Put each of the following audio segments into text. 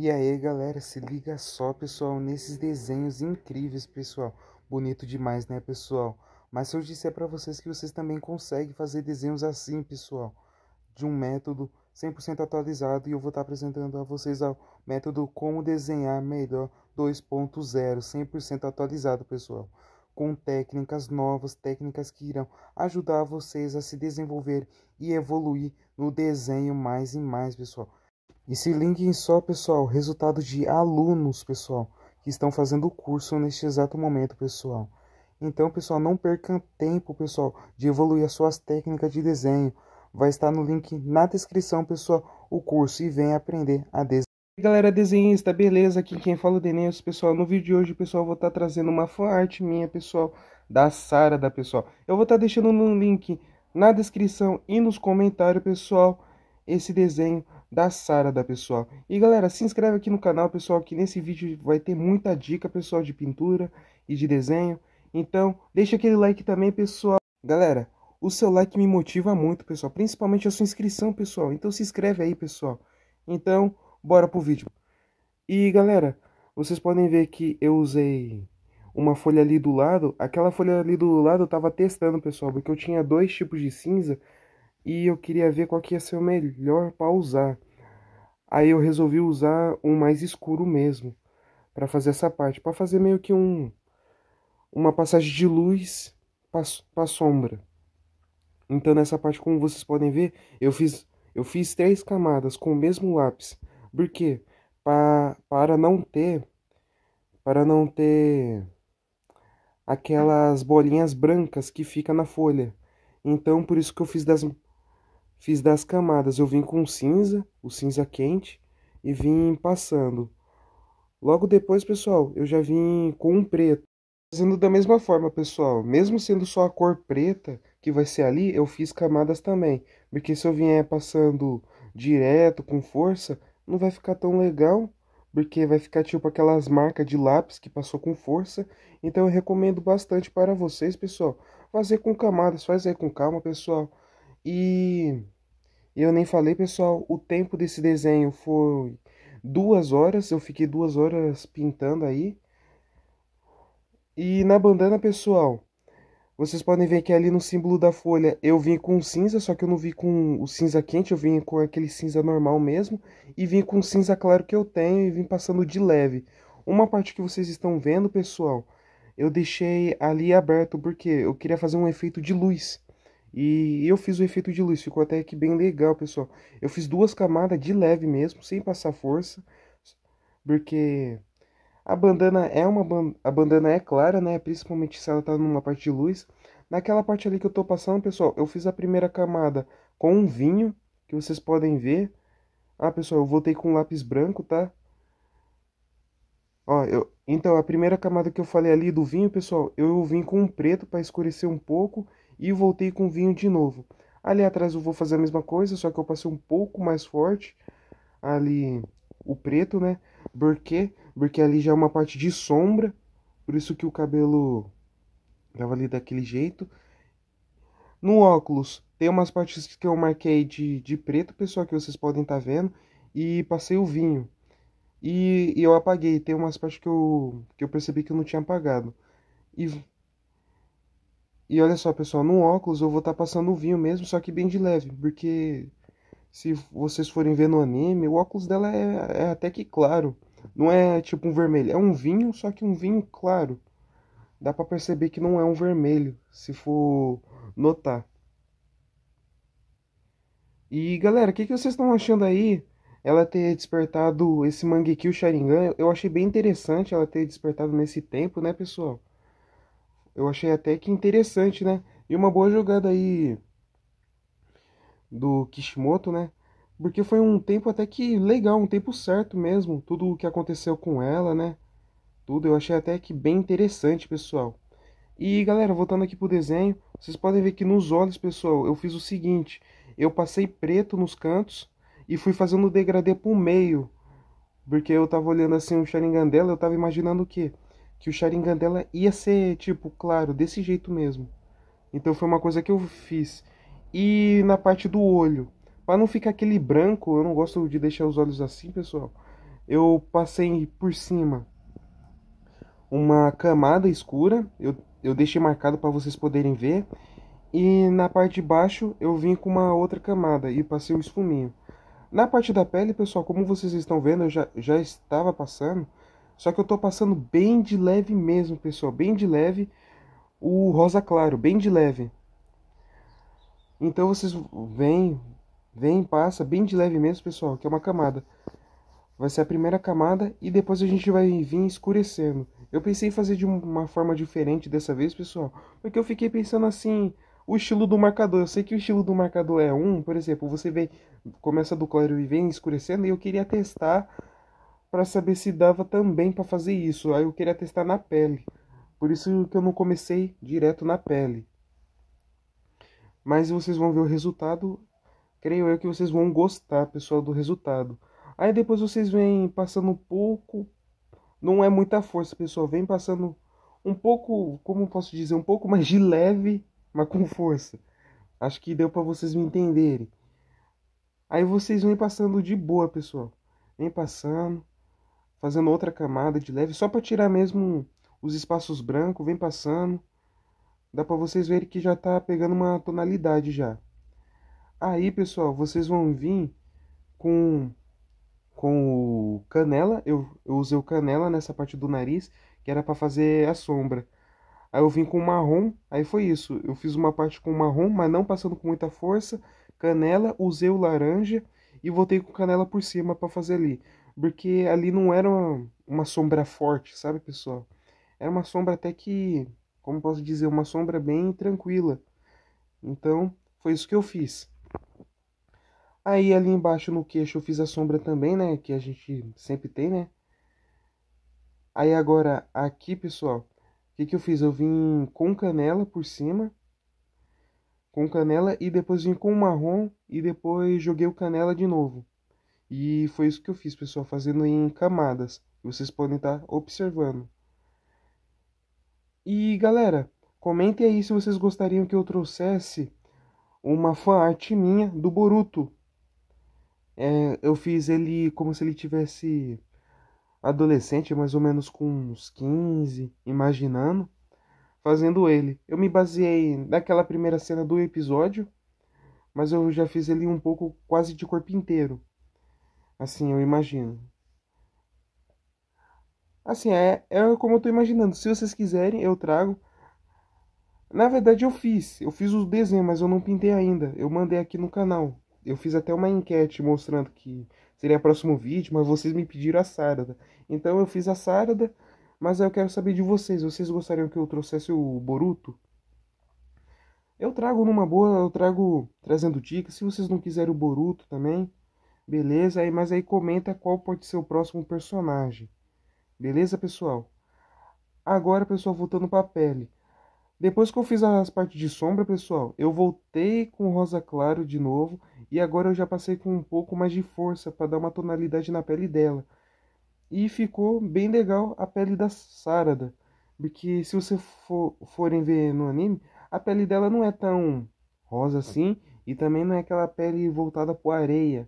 E aí, galera, se liga só, pessoal, nesses desenhos incríveis, pessoal. Bonito demais, né, pessoal? Mas se eu disser para vocês que vocês também conseguem fazer desenhos assim, pessoal, de um método 100% atualizado, e eu vou estar tá apresentando a vocês o método como desenhar melhor 2.0, 100% atualizado, pessoal. Com técnicas novas, técnicas que irão ajudar vocês a se desenvolver e evoluir no desenho mais e mais, pessoal e se linkem só, pessoal, resultado de alunos, pessoal, que estão fazendo o curso neste exato momento, pessoal. Então, pessoal, não percam tempo, pessoal, de evoluir as suas técnicas de desenho. Vai estar no link na descrição, pessoal, o curso e venha aprender a desenhar. Galera desenhista, beleza? Aqui quem fala é o Denilson, pessoal. No vídeo de hoje, pessoal, vou estar trazendo uma arte minha, pessoal, da Sara, da pessoal. Eu vou estar deixando no link na descrição e nos comentários, pessoal esse desenho da Sara da pessoal. E galera, se inscreve aqui no canal, pessoal, que nesse vídeo vai ter muita dica, pessoal, de pintura e de desenho. Então, deixa aquele like também, pessoal. Galera, o seu like me motiva muito, pessoal, principalmente a sua inscrição, pessoal. Então se inscreve aí, pessoal. Então, bora pro vídeo. E galera, vocês podem ver que eu usei uma folha ali do lado. Aquela folha ali do lado eu tava testando, pessoal, porque eu tinha dois tipos de cinza e eu queria ver qual que ia ser o melhor para usar. Aí eu resolvi usar um mais escuro mesmo para fazer essa parte, para fazer meio que um uma passagem de luz para sombra. Então nessa parte, como vocês podem ver, eu fiz eu fiz três camadas com o mesmo lápis. Por quê? Pra, para não ter para não ter aquelas bolinhas brancas que fica na folha. Então por isso que eu fiz das Fiz das camadas, eu vim com cinza, o cinza quente, e vim passando. Logo depois, pessoal, eu já vim com um preto. Fazendo da mesma forma, pessoal, mesmo sendo só a cor preta que vai ser ali, eu fiz camadas também. Porque se eu vier passando direto, com força, não vai ficar tão legal, porque vai ficar tipo aquelas marcas de lápis que passou com força. Então eu recomendo bastante para vocês, pessoal, fazer com camadas, faz aí com calma, pessoal. E eu nem falei, pessoal, o tempo desse desenho foi duas horas. Eu fiquei duas horas pintando aí. E na bandana, pessoal, vocês podem ver que ali no símbolo da folha eu vim com cinza, só que eu não vim com o cinza quente, eu vim com aquele cinza normal mesmo. E vim com cinza claro que eu tenho e vim passando de leve. Uma parte que vocês estão vendo, pessoal, eu deixei ali aberto porque eu queria fazer um efeito de luz. E eu fiz o efeito de luz, ficou até que bem legal, pessoal. Eu fiz duas camadas de leve mesmo, sem passar força, porque a bandana é uma a bandana é clara, né? Principalmente se ela tá numa parte de luz. Naquela parte ali que eu tô passando, pessoal, eu fiz a primeira camada com um vinho, que vocês podem ver. Ah, pessoal, eu voltei com um lápis branco, tá? Ó, eu... Então, a primeira camada que eu falei ali do vinho, pessoal, eu vim com um preto para escurecer um pouco e voltei com vinho de novo. Ali atrás eu vou fazer a mesma coisa, só que eu passei um pouco mais forte ali o preto, né? Porque porque ali já é uma parte de sombra, por isso que o cabelo tava ali daquele jeito. No óculos tem umas partes que eu marquei de, de preto, pessoal, que vocês podem estar tá vendo, e passei o vinho. E, e eu apaguei, tem umas partes que eu, que eu percebi que eu não tinha apagado. E e olha só, pessoal, no óculos eu vou estar tá passando o vinho mesmo, só que bem de leve, porque se vocês forem ver no anime, o óculos dela é, é até que claro. Não é tipo um vermelho, é um vinho, só que um vinho claro. Dá para perceber que não é um vermelho, se for notar. E galera, o que, que vocês estão achando aí? Ela ter despertado esse Mangekyou Sharingan, eu achei bem interessante ela ter despertado nesse tempo, né, pessoal? Eu achei até que interessante, né? E uma boa jogada aí do Kishimoto, né? Porque foi um tempo até que legal, um tempo certo mesmo, tudo o que aconteceu com ela, né? Tudo eu achei até que bem interessante, pessoal. E galera, voltando aqui pro desenho, vocês podem ver que nos olhos, pessoal, eu fiz o seguinte, eu passei preto nos cantos e fui fazendo degradê pro meio, porque eu tava olhando assim o um Sharingan dela, eu tava imaginando o quê? que o Sharingan dela ia ser, tipo, claro, desse jeito mesmo. Então foi uma coisa que eu fiz. E na parte do olho, para não ficar aquele branco, eu não gosto de deixar os olhos assim, pessoal. Eu passei por cima uma camada escura, eu, eu deixei marcado para vocês poderem ver. E na parte de baixo eu vim com uma outra camada e passei o um esfuminho. Na parte da pele, pessoal, como vocês estão vendo, eu já, já estava passando. Só que eu tô passando bem de leve mesmo, pessoal, bem de leve o rosa claro, bem de leve. Então vocês vêm, vêm, passa bem de leve mesmo, pessoal, que é uma camada. Vai ser a primeira camada e depois a gente vai vir escurecendo. Eu pensei em fazer de uma forma diferente dessa vez, pessoal, porque eu fiquei pensando assim, o estilo do marcador. Eu sei que o estilo do marcador é um, por exemplo, você vem, começa do claro e vem escurecendo, e eu queria testar para saber se dava também para fazer isso. Aí eu queria testar na pele. Por isso que eu não comecei direto na pele. Mas vocês vão ver o resultado. Creio eu que vocês vão gostar, pessoal, do resultado. Aí depois vocês vêm passando um pouco. Não é muita força, pessoal. Vem passando um pouco, como posso dizer, um pouco mais de leve, mas com força. Acho que deu para vocês me entenderem. Aí vocês vêm passando de boa, pessoal. Vem passando fazendo outra camada de leve, só para tirar mesmo os espaços brancos, vem passando. Dá para vocês verem que já tá pegando uma tonalidade já. Aí, pessoal, vocês vão vir com com o canela, eu, eu usei o canela nessa parte do nariz, que era para fazer a sombra. Aí eu vim com marrom, aí foi isso. Eu fiz uma parte com marrom, mas não passando com muita força. Canela, usei o laranja e voltei com canela por cima para fazer ali. Porque ali não era uma, uma sombra forte, sabe, pessoal? Era uma sombra até que, como posso dizer, uma sombra bem tranquila. Então, foi isso que eu fiz. Aí ali embaixo no queixo eu fiz a sombra também, né? Que a gente sempre tem, né? Aí agora aqui, pessoal, o que, que eu fiz? Eu vim com canela por cima. Com canela e depois vim com marrom e depois joguei o canela de novo. E foi isso que eu fiz, pessoal, fazendo em camadas. Vocês podem estar tá observando. E galera, comentem aí se vocês gostariam que eu trouxesse uma fan art minha do Boruto. É, eu fiz ele como se ele tivesse adolescente, mais ou menos com uns 15, imaginando, fazendo ele. Eu me baseei naquela primeira cena do episódio, mas eu já fiz ele um pouco quase de corpo inteiro. Assim, eu imagino. Assim, é, é como eu tô imaginando. Se vocês quiserem, eu trago. Na verdade, eu fiz. Eu fiz os desenhos, mas eu não pintei ainda. Eu mandei aqui no canal. Eu fiz até uma enquete mostrando que seria o próximo vídeo, mas vocês me pediram a sarda. Então eu fiz a sarda, mas eu quero saber de vocês. Vocês gostariam que eu trouxesse o Boruto? Eu trago numa boa, eu trago trazendo dicas. Se vocês não quiserem o Boruto também, Beleza, aí, mas aí comenta qual pode ser o próximo personagem. Beleza, pessoal? Agora, pessoal, voltando para a pele. Depois que eu fiz as partes de sombra, pessoal, eu voltei com rosa claro de novo. E agora eu já passei com um pouco mais de força para dar uma tonalidade na pele dela. E ficou bem legal a pele da Sarada. Porque se vocês for, forem ver no anime, a pele dela não é tão rosa assim. E também não é aquela pele voltada para areia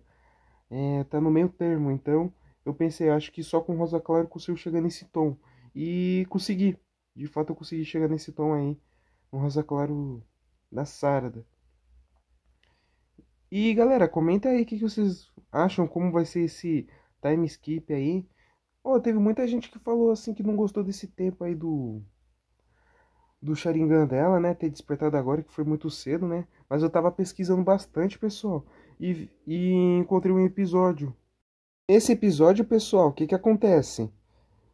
é, tá no meio termo. Então eu pensei, acho que só com rosa claro consigo chegar nesse tom. E consegui. De fato eu consegui chegar nesse tom aí. Um rosa claro da Sarda. E galera, comenta aí o que, que, vocês acham, como vai ser esse time skip aí. Oh, teve muita gente que falou assim que não gostou desse tempo aí do do Sharingan dela, né? Ter despertado agora, que foi muito cedo, né? Mas eu tava pesquisando bastante, pessoal e, e encontrei um episódio. Nesse episódio, pessoal, o que, que acontece?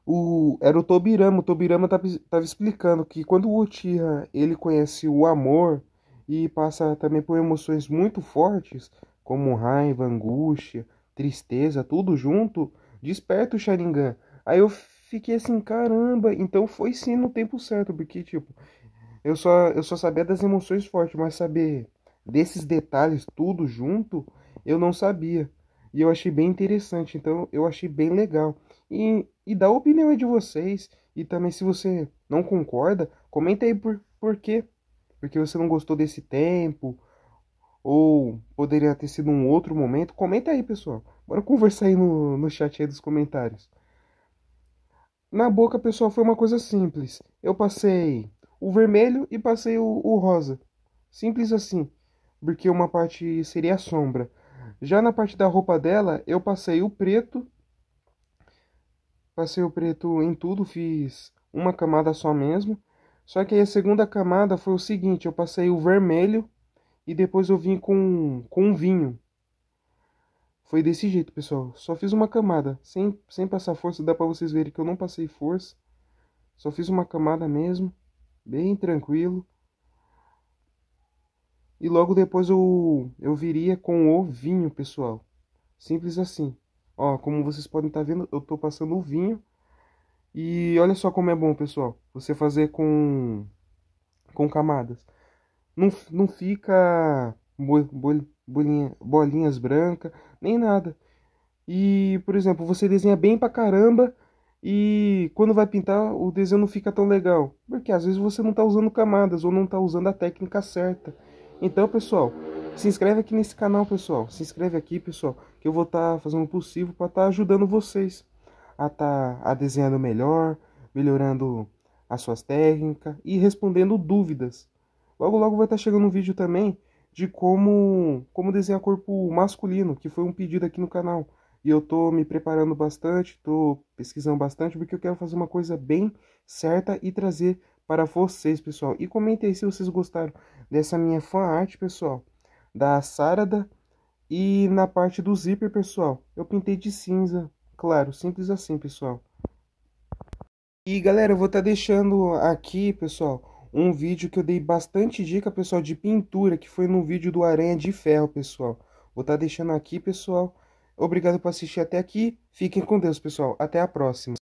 O, era o Tobirama. O Tobirama estava explicando que quando o Uchiha ele conhece o amor e passa também por emoções muito fortes, como raiva, angústia, tristeza, tudo junto, desperta o Sharingan. Aí eu fiquei assim, caramba, então foi sim no tempo certo, porque tipo, eu só eu só sabia das emoções fortes, mas saber desses detalhes tudo junto, eu não sabia. E eu achei bem interessante, então eu achei bem legal. E, e dá a opinião aí de vocês. E também se você não concorda, comenta aí por, por quê. Porque você não gostou desse tempo, ou poderia ter sido um outro momento. Comenta aí, pessoal. Bora conversar aí no, no chat aí dos comentários. Na boca, pessoal, foi uma coisa simples. Eu passei o vermelho e passei o, o rosa. Simples assim porque uma parte seria a sombra. Já na parte da roupa dela, eu passei o preto, passei o preto em tudo, fiz uma camada só mesmo. Só que aí a segunda camada foi o seguinte, eu passei o vermelho e depois eu vim com, com um vinho. Foi desse jeito, pessoal. Só fiz uma camada, sem, sem passar força, dá pra vocês verem que eu não passei força. Só fiz uma camada mesmo, bem tranquilo. E logo depois eu, eu viria com o vinho, pessoal. Simples assim. Ó, como vocês podem estar tá vendo, eu estou passando o vinho. E olha só como é bom, pessoal. Você fazer com, com camadas. Não, não fica bol, bol, bolinha, bolinhas brancas, nem nada. E, por exemplo, você desenha bem pra caramba. E quando vai pintar, o desenho não fica tão legal. Porque às vezes você não está usando camadas ou não está usando a técnica certa. Então, pessoal, se inscreve aqui nesse canal, pessoal. Se inscreve aqui, pessoal, que eu vou estar tá fazendo o possível para estar tá ajudando vocês a estar tá, a desenhando melhor, melhorando as suas técnicas e respondendo dúvidas. Logo logo vai estar tá chegando um vídeo também de como como desenhar corpo masculino, que foi um pedido aqui no canal. E eu tô me preparando bastante, tô pesquisando bastante porque eu quero fazer uma coisa bem certa e trazer para vocês, pessoal. E comentem se vocês gostaram dessa minha fan arte, pessoal, da Sarada. E na parte do zíper, pessoal, eu pintei de cinza, claro, simples assim, pessoal. E galera, eu vou estar tá deixando aqui, pessoal, um vídeo que eu dei bastante dica, pessoal, de pintura, que foi no vídeo do Aranha de Ferro, pessoal. Vou estar tá deixando aqui, pessoal. Obrigado por assistir até aqui. Fiquem com Deus, pessoal. Até a próxima.